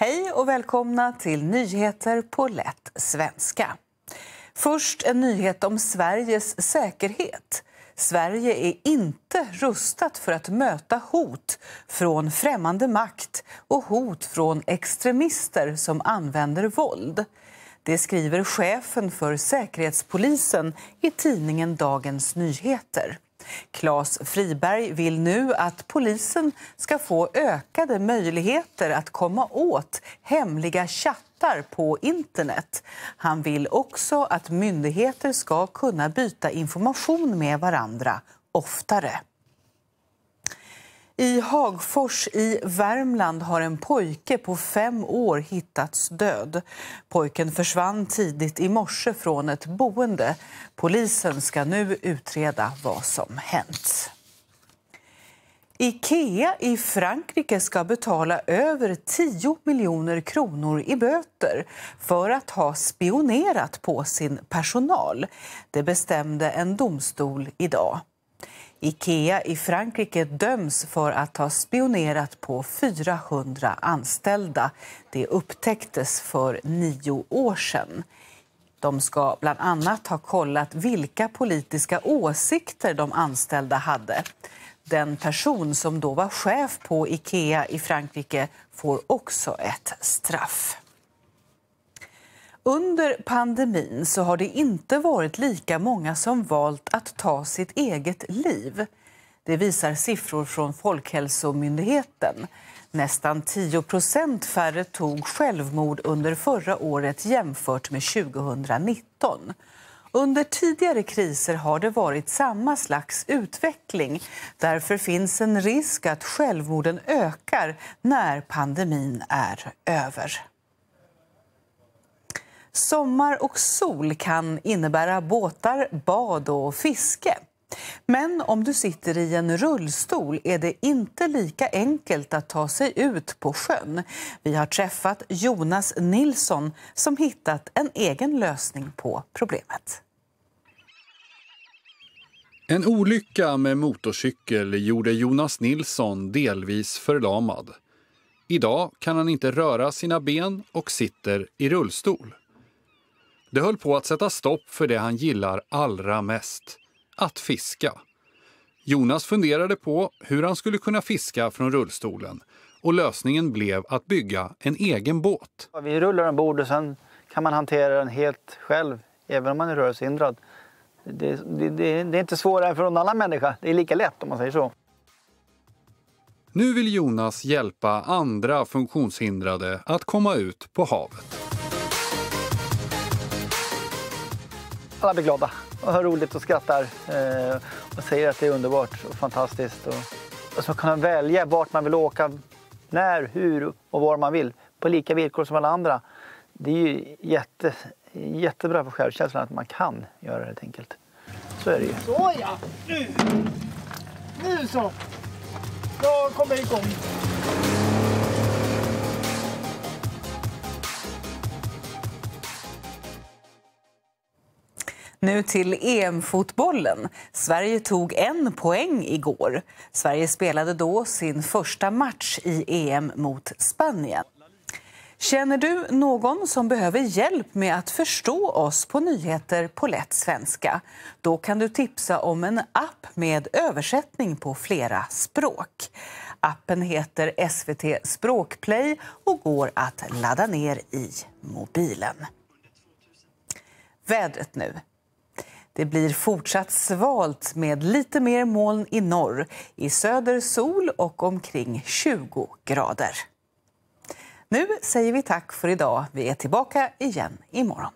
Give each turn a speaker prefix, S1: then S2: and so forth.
S1: Hej och välkomna till nyheter på lätt svenska. Först en nyhet om Sveriges säkerhet. Sverige är inte rustat för att möta hot från främmande makt och hot från extremister som använder våld. Det skriver chefen för Säkerhetspolisen i tidningen Dagens Nyheter. Claes Friberg vill nu att polisen ska få ökade möjligheter att komma åt hemliga chattar på internet. Han vill också att myndigheter ska kunna byta information med varandra oftare. I Hagfors i Värmland har en pojke på fem år hittats död. Pojken försvann tidigt i morse från ett boende. Polisen ska nu utreda vad som hänt. Ikea i Frankrike ska betala över 10 miljoner kronor i böter för att ha spionerat på sin personal. Det bestämde en domstol idag. Ikea i Frankrike döms för att ha spionerat på 400 anställda. Det upptäcktes för nio år sedan. De ska bland annat ha kollat vilka politiska åsikter de anställda hade. Den person som då var chef på Ikea i Frankrike får också ett straff. Under pandemin så har det inte varit lika många som valt att ta sitt eget liv. Det visar siffror från Folkhälsomyndigheten. Nästan 10 färre tog självmord under förra året jämfört med 2019. Under tidigare kriser har det varit samma slags utveckling. Därför finns en risk att självmorden ökar när pandemin är över. Sommar och sol kan innebära båtar, bad och fiske. Men om du sitter i en rullstol är det inte lika enkelt att ta sig ut på sjön. Vi har träffat Jonas Nilsson som hittat en egen lösning på problemet.
S2: En olycka med motorcykel gjorde Jonas Nilsson delvis förlamad. Idag kan han inte röra sina ben och sitter i rullstol. Det höll på att sätta stopp för det han gillar allra mest, att fiska. Jonas funderade på hur han skulle kunna fiska från rullstolen och lösningen blev att bygga en egen båt.
S3: Vi rullar ombord och sen kan man hantera den helt själv, även om man är rörelsehindrad. Det, det, det, det är inte svårare för någon annan människa, det är lika lätt om man säger så.
S2: Nu vill Jonas hjälpa andra funktionshindrade att komma ut på havet.
S3: alla blir glada och har roligt och skrattar eh, och säger att det är underbart och fantastiskt. Och, och så kan man välja vart man vill åka, när, hur och var man vill på lika villkor som alla andra. Det är ju jätte, jättebra för självkänslan att man kan göra det helt enkelt. Så är det ju. Så ja, nu! Nu så! Jag kommer igång.
S1: Nu till EM-fotbollen. Sverige tog en poäng igår. Sverige spelade då sin första match i EM mot Spanien. Känner du någon som behöver hjälp med att förstå oss på nyheter på lätt svenska? Då kan du tipsa om en app med översättning på flera språk. Appen heter SVT Språkplay och går att ladda ner i mobilen. Vädret nu. Det blir fortsatt svalt med lite mer moln i norr. I söder sol och omkring 20 grader. Nu säger vi tack för idag. Vi är tillbaka igen
S3: imorgon.